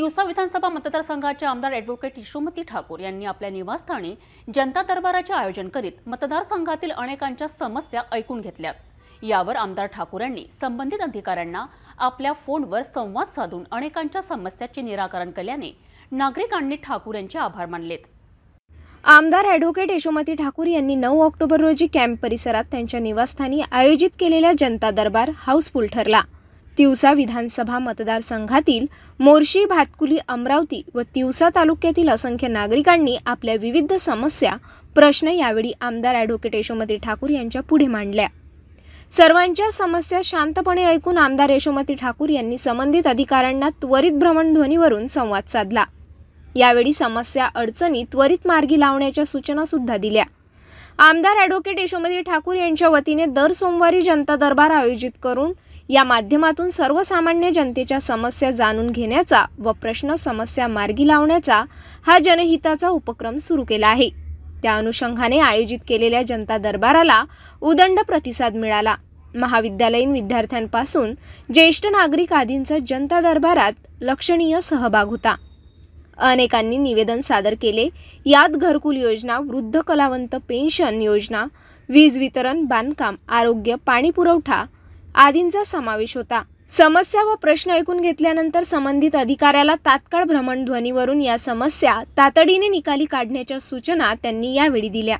तिवसा विधानसभा मतदारसंघाचे आमदार ॲडव्होकेट यशोमती ठाकूर यांनी आपल्या निवासस्थानी जनता दरबाराचे आयोजन करीत मतदारसंघातील अनेकांच्या समस्या ऐकून घेतल्या यावर आमदार ठाकूर यांनी संबंधित अधिकाऱ्यांना आपल्या फोनवर संवाद साधून अनेकांच्या समस्यांचे निराकरण केल्याने नागरिकांनी ठाकूर यांचे आभार मानलेत आमदार ॲडव्होकेट यशोमती ठाकूर यांनी नऊ ऑक्टोबर रोजी कॅम्प परिसरात त्यांच्या निवासस्थानी आयोजित केलेला जनता दरबार हाऊसफुल ठरला तिवसा विधानसभा मतदारसंघातील मोर्शी भातकुली अमरावती व तिवसा तालुक्यातील असंख्य नागरिकांनी आपल्या विविध समस्या प्रश्न यावेळी आमदार ॲडव्होकेट यशोमती ठाकूर यांच्या पुढे मांडल्या सर्वांच्या समस्या शांतपणे ऐकून आमदार यशोमती ठाकूर यांनी संबंधित अधिकाऱ्यांना त्वरित भ्रमणध्वनीवरून संवाद साधला यावेळी समस्या अडचणी त्वरित मार्गी लावण्याच्या सूचना सुद्धा दिल्या आमदार ॲडव्होकेट यशोमती ठाकूर यांच्या वतीने दर सोमवारी जनता दरबार आयोजित करून या माध्यमातून सर्वसामान्य जनतेच्या समस्या जाणून घेण्याचा व प्रश्न समस्या मार्गी लावण्याचा हा जनहिताचा उपक्रम सुरू केला आहे त्या अनुषंगाने आयोजित केलेल्या जनता दरबाराला उदंड प्रतिसाद मिळाला महाविद्यालयीन विद्यार्थ्यांपासून ज्येष्ठ नागरिक आदींचा जनता दरबारात लक्षणीय सहभाग होता अनेकांनी निवेदन सादर केले यात घरकुल योजना वृद्ध कलावंत पेन्शन योजना वीज वितरण बांधकाम आरोग्य पाणी पुरवठा आदींचा समावेश होता समस्या व प्रश्न ऐकून घेतल्यानंतर संबंधित अधिकाऱ्याला तात्काळ भ्रमणध्वनीवरून या समस्या तातडीने निकाली काढण्याच्या सूचना त्यांनी यावेळी दिल्या